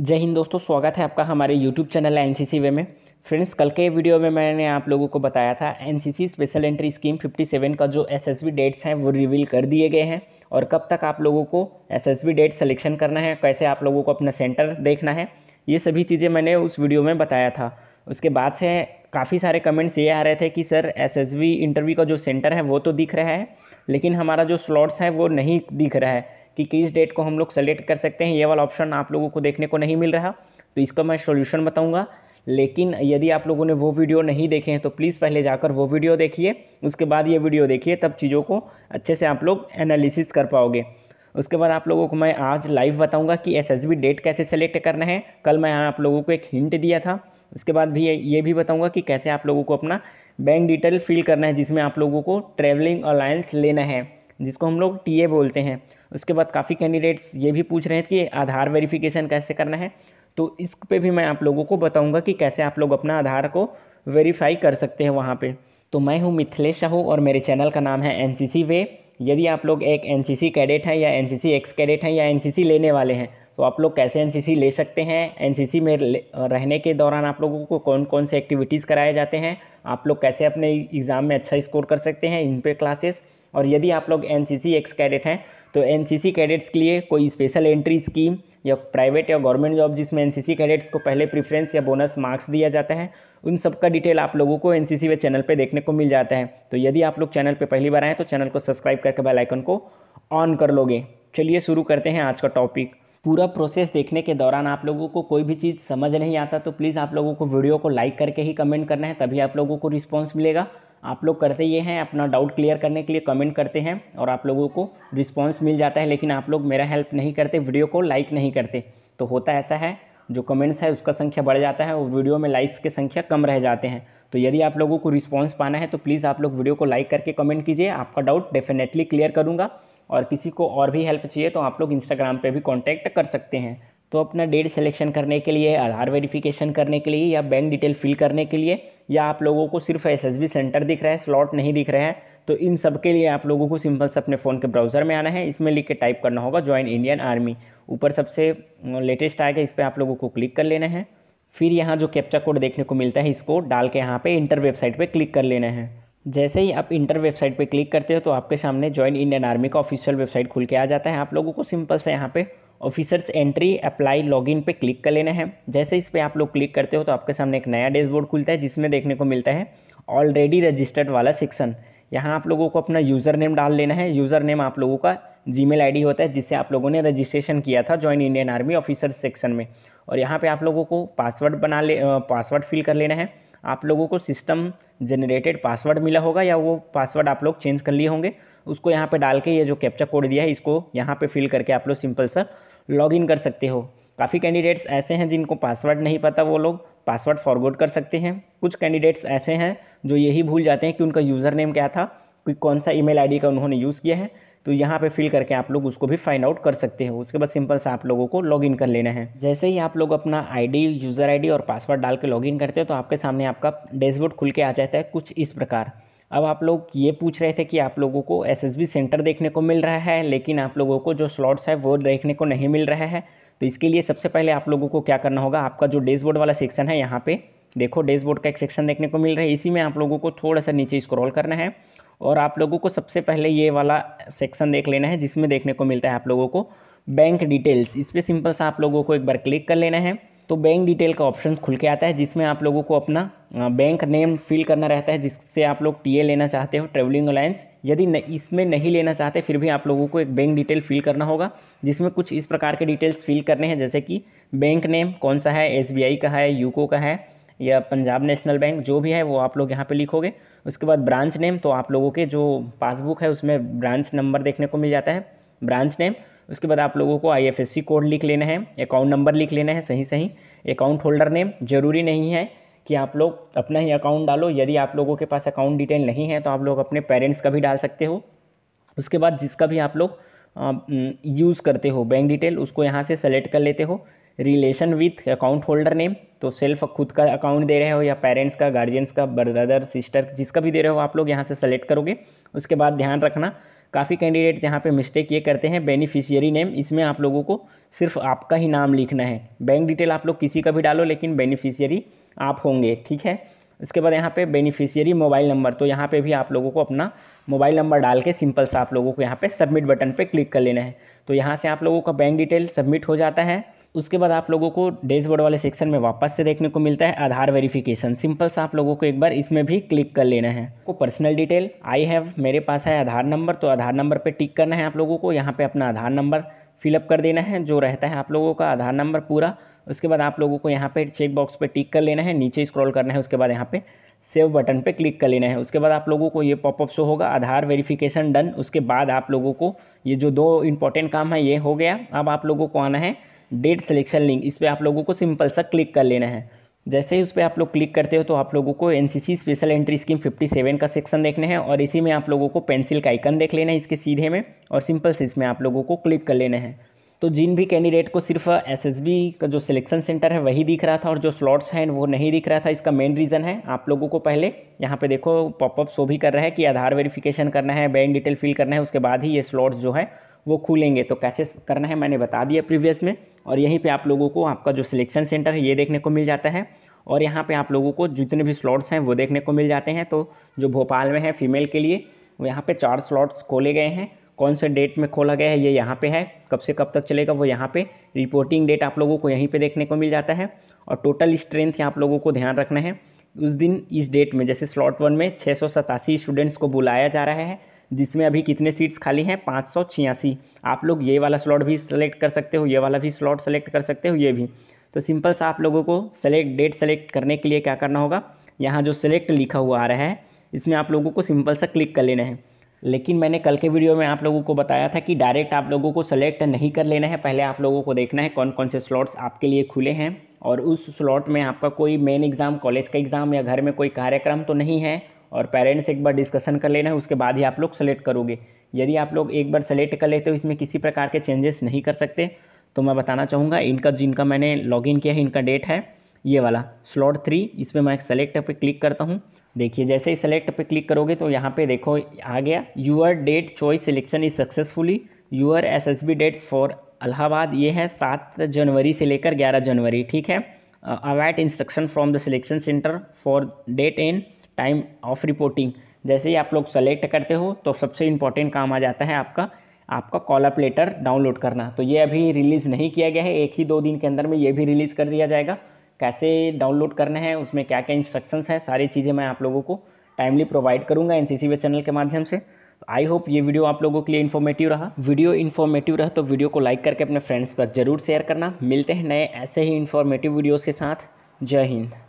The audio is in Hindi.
जय हिंद दोस्तों स्वागत है आपका हमारे YouTube channel N C way में फ्रेंड्स कल के वीडियो में मैंने आप लोगों को बताया था एन स्पेशल एंट्री स्कीम 57 का जो बी डेट्स हैं वो रिवील कर दिए गए हैं और कब तक आप लोगों को बी डेट सिलेक्शन करना है कैसे आप लोगों को अपना सेंटर देखना है ये सभी चीज़ें मैंने उस वीडियो में बताया था उसके बाद से काफ़ी सारे कमेंट्स ये आ रहे थे कि सर एस इंटरव्यू का जो सेंटर है वो तो दिख रहा है लेकिन हमारा जो स्लॉट्स है वो नहीं दिख रहा है कि किस डेट को हम लोग सेलेक्ट कर सकते हैं ये वाला ऑप्शन आप लोगों को देखने को नहीं मिल रहा तो इसका मैं सोल्यूशन बताऊँगा लेकिन यदि आप लोगों ने वो वीडियो नहीं देखे हैं तो प्लीज़ पहले जाकर वो वीडियो देखिए उसके बाद ये वीडियो देखिए तब चीज़ों को अच्छे से आप लोग एनालिसिस कर पाओगे उसके बाद आप लोगों को मैं आज लाइव बताऊंगा कि एस डेट कैसे सेलेक्ट करना है कल मैं आप लोगों को एक हिंट दिया था उसके बाद भी ये भी बताऊँगा कि कैसे आप लोगों को अपना बैंक डिटेल फिल करना है जिसमें आप लोगों को ट्रेवलिंग अलायंस लेना है जिसको हम लोग टी बोलते हैं उसके बाद काफ़ी कैंडिडेट्स ये भी पूछ रहे हैं कि आधार वेरिफिकेशन कैसे करना है तो इस पे भी मैं आप लोगों को बताऊंगा कि कैसे आप लोग अपना आधार को वेरीफाई कर सकते हैं वहाँ पे तो मैं हूँ मिथिलेश साहू और मेरे चैनल का नाम है एन वे यदि आप लोग एक एन कैडेट हैं या एन एक्स कैडेट हैं या एन लेने वाले हैं तो आप लोग कैसे एन ले सकते हैं एन में रहने के दौरान आप लोगों को कौन कौन से एक्टिविटीज़ कराए जाते हैं आप लोग कैसे अपने एग्ज़ाम में अच्छा स्कोर कर सकते हैं इन पे क्लासेस और यदि आप लोग एन सी एक्स कैडेट हैं तो एनसीसी कैडेट्स के लिए कोई स्पेशल एंट्री स्कीम या प्राइवेट या गवर्नमेंट जॉब जिसमें एनसीसी कैडेट्स को पहले प्रेफरेंस या बोनस मार्क्स दिया जाता है उन सब का डिटेल आप लोगों को एनसीसी वे चैनल पे देखने को मिल जाता है तो यदि आप लोग चैनल पे पहली बार आएँ तो चैनल को सब्सक्राइब करके बेल आइकन को ऑन कर लोगे चलिए शुरू करते हैं आज का टॉपिक पूरा प्रोसेस देखने के दौरान आप लोगों को कोई भी चीज़ समझ नहीं आता तो प्लीज़ आप लोगों को वीडियो को लाइक करके ही कमेंट करना है तभी आप लोगों को रिस्पॉन्स मिलेगा आप लोग करते ये हैं अपना डाउट क्लियर करने के लिए कमेंट करते हैं और आप लोगों को रिस्पॉन्स मिल जाता है लेकिन आप लोग मेरा हेल्प नहीं करते वीडियो को लाइक नहीं करते तो होता ऐसा है जो कमेंट्स है उसका संख्या बढ़ जाता है और वीडियो में लाइक्स की संख्या कम रह जाते हैं तो यदि आप लोगों को रिस्पॉन्स पाना है तो प्लीज़ आप लोग वीडियो को लाइक करके कमेंट कीजिए आपका डाउट डेफिनेटली क्लियर करूँगा और किसी को और भी हेल्प चाहिए तो आप लोग इंस्टाग्राम पर भी कॉन्टैक्ट कर सकते हैं तो अपना डेट सेलेक्शन करने के लिए आधार वेरिफिकेशन करने के लिए या बैंक डिटेल फिल करने के लिए या आप लोगों को सिर्फ एस सेंटर दिख रहा है स्लॉट नहीं दिख रहा है तो इन सब के लिए आप लोगों को सिंपल से अपने फ़ोन के ब्राउज़र में आना है इसमें लिख के टाइप करना होगा ज्वाइन इंडियन आर्मी ऊपर सबसे लेटेस्ट आएगा इस पर आप लोगों को क्लिक कर लेना है फिर यहाँ जो कैप्चा कोड देखने को मिलता है इसको डाल के यहाँ पे इंटर वेबसाइट पे क्लिक कर लेना है जैसे ही आप इंटर वेबसाइट पे क्लिक करते हो तो आपके सामने ज्वाइन इंडियन आर्मी का ऑफिशियल वेबसाइट खुल के आ जाता है आप लोगों को सिंपल से यहाँ पे ऑफिसर्स एंट्री अप्लाई लॉगिन पे क्लिक कर लेना है जैसे इस पर आप लोग क्लिक करते हो तो आपके सामने एक नया डैशबोर्ड खुलता है जिसमें देखने को मिलता है ऑलरेडी रजिस्टर्ड वाला सेक्शन यहाँ आप लोगों को अपना यूज़र नेम डाल लेना है यूज़र नेम आप लोगों का जी मेल होता है जिससे आप लोगों ने रजिस्ट्रेशन किया था join Indian army officer section में और यहाँ पर आप लोगों को पासवर्ड बना ले पासवर्ड फिल कर लेना है आप लोगों को सिस्टम जनरेटेड पासवर्ड मिला होगा या वो पासवर्ड आप लोग चेंज कर लिए होंगे उसको यहाँ पे डाल के ये जो कैप्चा कोड दिया है इसको यहाँ पे फिल करके आप लोग सिंपल सा लॉगिन कर सकते हो काफ़ी कैंडिडेट्स ऐसे हैं जिनको पासवर्ड नहीं पता वो लोग पासवर्ड फॉरवर्ड कर सकते हैं कुछ कैंडिडेट्स ऐसे हैं जो यही भूल जाते हैं कि उनका यूज़र नेम क्या था कि कौन सा ईमेल आईडी का उन्होंने यूज़ किया है तो यहाँ पे फिल करके आप लोग उसको भी फाइंड आउट कर सकते हो उसके बाद सिंपल से आप लोगों को लॉगिन कर लेना है जैसे ही आप लोग अपना आईडी यूज़र आईडी और पासवर्ड डाल के लॉगिन करते हो तो आपके सामने आपका डैशबोर्ड खुल के आ जाता है कुछ इस प्रकार अब आप लोग ये पूछ रहे थे कि आप लोगों को एसएसबी सेंटर देखने को मिल रहा है लेकिन आप लोगों को जो स्लॉट्स है वो देखने को नहीं मिल रहा है तो इसके लिए सबसे पहले आप लोगों को क्या करना होगा आपका जो बोर्ड वाला सेक्शन है यहाँ पे देखो बोर्ड का एक सेक्शन देखने को मिल रहा है इसी में आप लोगों को थोड़ा सा नीचे स्क्रॉल करना है और आप लोगों को सबसे पहले ये वाला सेक्शन देख लेना है जिसमें देखने को मिलता है आप लोगों को बैंक डिटेल्स इस पर सिंपल सा आप लोगों को एक बार क्लिक कर लेना है तो बैंक डिटेल का ऑप्शन खुल के आता है जिसमें आप लोगों को अपना बैंक नेम फिल करना रहता है जिससे आप लोग टीए लेना चाहते हो ट्रेवलिंग अलायंस यदि न, इसमें नहीं लेना चाहते फिर भी आप लोगों को एक बैंक डिटेल फिल करना होगा जिसमें कुछ इस प्रकार के डिटेल्स फिल करने हैं जैसे कि बैंक नेम कौन सा है एस का है यूको का है या पंजाब नेशनल बैंक जो भी है वो आप लोग यहाँ पे लिखोगे उसके बाद ब्रांच नेम तो आप लोगों के जो पासबुक है उसमें ब्रांच नंबर देखने को मिल जाता है ब्रांच नेम उसके बाद आप लोगों को आईएफएससी कोड लिख लेना है अकाउंट नंबर लिख लेना है सही सही अकाउंट होल्डर नेम ज़रूरी नहीं है कि आप लोग अपना ही अकाउंट डालो यदि आप लोगों के पास अकाउंट डिटेल नहीं है तो आप लोग अपने पेरेंट्स का भी डाल सकते हो उसके बाद जिसका भी आप लोग यूज़ करते हो बैंक डिटेल उसको यहाँ से सेलेक्ट कर लेते हो relation with account holder name तो सेल्फ खुद का अकाउंट दे रहे हो या पेरेंट्स का गार्जियंस का ब्रदर सिस्टर जिसका भी दे रहे हो आप लोग यहाँ से सेलेक्ट करोगे उसके बाद ध्यान रखना काफ़ी कैंडिडेट यहाँ पे मिस्टेक ये करते हैं बेनिफिशियरी नेम इसमें आप लोगों को सिर्फ आपका ही नाम लिखना है बैंक डिटेल आप लोग किसी का भी डालो लेकिन बेनिफिशियरी आप होंगे ठीक है उसके बाद यहाँ पे बेनिफिशियरी मोबाइल नंबर तो यहाँ पे भी आप लोगों को अपना मोबाइल नंबर डाल के सिंपल सा आप लोगों को यहाँ पे सबमिट बटन पे क्लिक कर लेना है तो यहाँ से आप लोगों का बैंक डिटेल सबमिट हो जाता है उसके बाद आप लोगों को डैशबोर्ड वाले सेक्शन में वापस से देखने को मिलता है आधार वेरिफिकेशन सिंपल सा आप लोगों को एक बार इसमें भी क्लिक कर लेना है आपको पर्सनल डिटेल आई हैव मेरे पास है आधार नंबर तो आधार नंबर पर टिक करना है आप लोगों को यहाँ पर अपना आधार नंबर फिलअप कर देना है जो रहता है आप लोगों का आधार नंबर पूरा उसके बाद आप लोगों को यहाँ पर चेक बॉक्स टिक कर लेना है नीचे स्क्रॉल करना है उसके बाद यहाँ पर सेव बटन पे क्लिक कर लेना है उसके बाद आप लोगों को ये पॉपअप शो होगा आधार वेरिफिकेशन डन उसके बाद आप लोगों को ये जो दो इंपॉर्टेंट काम है ये हो गया अब आप लोगों को आना है डेट सिलेक्शन लिंक इस पर आप लोगों को सिंपल सा क्लिक कर लेना है जैसे ही उस पर आप लोग क्लिक करते हो तो आप लोगों को एन स्पेशल एंट्री स्कीम 57 का सेक्शन देखना है और इसी में आप लोगों को पेंसिल का आइकन देख लेना है इसके सीधे में और सिंपल से इसमें आप लोगों को क्लिक कर लेना है तो जिन भी कैंडिडेट को सिर्फ एसएसबी का जो सिलेक्शन सेंटर है वही दिख रहा था और जो स्लॉट्स हैं वो नहीं दिख रहा था इसका मेन रीज़न है आप लोगों को पहले यहाँ पे देखो पॉपअप शो भी कर रहा है कि आधार वेरिफिकेशन करना है बैंक डिटेल फिल करना है उसके बाद ही ये स्लॉट्स जो है वो खुलेंगे तो कैसे करना है मैंने बता दिया प्रीवियस में और यहीं पे आप लोगों को आपका जो सिलेक्शन सेंटर है ये देखने को मिल जाता है और यहाँ पे आप लोगों को जितने भी स्लॉट्स हैं वो देखने को मिल जाते हैं तो जो भोपाल में है फीमेल के लिए वो यहाँ पर चार स्लॉट्स खोले गए हैं कौन से डेट में खोला गया है ये यहाँ पे है कब से कब तक चलेगा वो यहाँ पे रिपोर्टिंग डेट आप लोगों को यहीं पे देखने को मिल जाता है और टोटल स्ट्रेंथ आप लोगों को ध्यान रखना है उस दिन इस डेट में जैसे स्लॉट वन में छः स्टूडेंट्स को बुलाया जा रहा है जिसमें अभी कितने सीट्स खाली हैं पाँच सौ छियासी आप लोग ये वाला स्लॉट भी सेलेक्ट कर सकते हो ये वाला भी स्लॉट सेलेक्ट कर सकते हो ये भी तो सिंपल सा आप लोगों को सेलेक्ट डेट सेलेक्ट करने के लिए क्या करना होगा यहाँ जो सेलेक्ट लिखा हुआ आ रहा है इसमें आप लोगों को सिंपल सा क्लिक कर लेना है लेकिन मैंने कल के वीडियो में आप लोगों को बताया था कि डायरेक्ट आप लोगों को सेलेक्ट नहीं कर लेना है पहले आप लोगों को देखना है कौन कौन से स्लॉट्स आपके लिए खुले हैं और उस स्लॉट में आपका कोई मेन एग्ज़ाम कॉलेज का एग्ज़ाम या घर में कोई कार्यक्रम तो नहीं है और पेरेंट्स एक बार डिस्कशन कर लेना है उसके बाद ही आप लोग सेलेक्ट करोगे यदि आप लोग एक बार सेलेक्ट कर लेते हो इसमें किसी प्रकार के चेंजेस नहीं कर सकते तो मैं बताना चाहूँगा इनका जिनका मैंने लॉगिन किया है इनका डेट है ये वाला स्लॉट थ्री इस पर मैं सेलेक्ट पर क्लिक करता हूँ देखिए जैसे ही सेलेक्ट पर क्लिक करोगे तो यहाँ पे देखो आ गया your date choice selection is successfully your S S B dates for Allahabad ये है सात जनवरी से लेकर ग्यारह जनवरी ठीक है await instruction from the selection centre for date and time of reporting जैसे ही आप लोग सेलेक्ट करते हो तो सबसे इम्पॉर्टेंट काम आ जाता है आपका आपका कॉल अप लेटर डाउनलोड करना तो ये अभी रिलीज़ नहीं किया गया है एक ही दो दिन के अंदर में ये भी रिलीज़ कर दिया जाएगा कैसे डाउनलोड करना है उसमें क्या क्या इंस्ट्रक्शंस हैं सारी चीज़ें मैं आप लोगों को टाइमली प्रोवाइड करूँगा एन सी चैनल के माध्यम से आई होप ये वीडियो आप लोगों के लिए इन्फॉर्मेटिव रहा वीडियो इन्फॉर्मेटिव रहा तो वीडियो को लाइक करके अपने फ्रेंड्स तक जरूर शेयर करना मिलते हैं नए ऐसे ही इन्फॉर्मेटिव वीडियोज़ के साथ जय हिंद